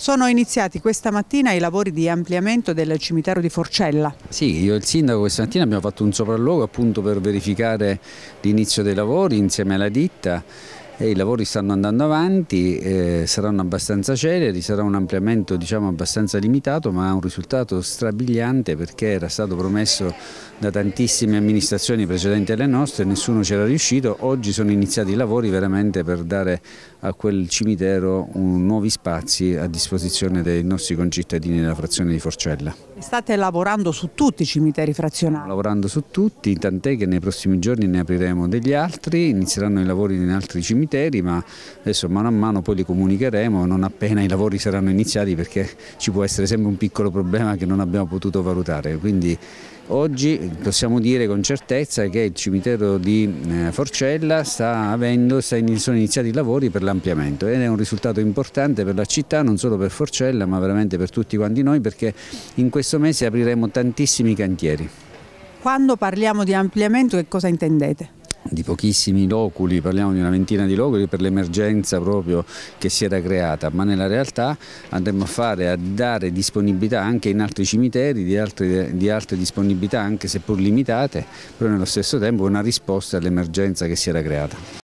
Sono iniziati questa mattina i lavori di ampliamento del cimitero di Forcella. Sì, io e il sindaco questa mattina abbiamo fatto un sopralluogo appunto per verificare l'inizio dei lavori insieme alla ditta i lavori stanno andando avanti, eh, saranno abbastanza celeri, sarà un ampliamento diciamo, abbastanza limitato ma ha un risultato strabiliante perché era stato promesso da tantissime amministrazioni precedenti alle nostre, e nessuno c'era riuscito, oggi sono iniziati i lavori veramente per dare a quel cimitero nuovi spazi a disposizione dei nostri concittadini della frazione di Forcella. State lavorando su tutti i cimiteri frazionari? Lavorando su tutti, tant'è che nei prossimi giorni ne apriremo degli altri, inizieranno i lavori in altri cimiteri, ma adesso mano a mano poi li comunicheremo, non appena i lavori saranno iniziati perché ci può essere sempre un piccolo problema che non abbiamo potuto valutare. Quindi Oggi possiamo dire con certezza che il cimitero di eh, Forcella sta avendo, sono iniziati i lavori per l'ampliamento ed è un risultato importante per la città, non solo per Forcella ma veramente per tutti quanti noi perché in questo mese apriremo tantissimi cantieri. Quando parliamo di ampliamento che cosa intendete? di pochissimi loculi, parliamo di una ventina di loculi per l'emergenza proprio che si era creata, ma nella realtà andremo a, fare, a dare disponibilità anche in altri cimiteri, di altre, di altre disponibilità anche seppur limitate, però nello stesso tempo una risposta all'emergenza che si era creata.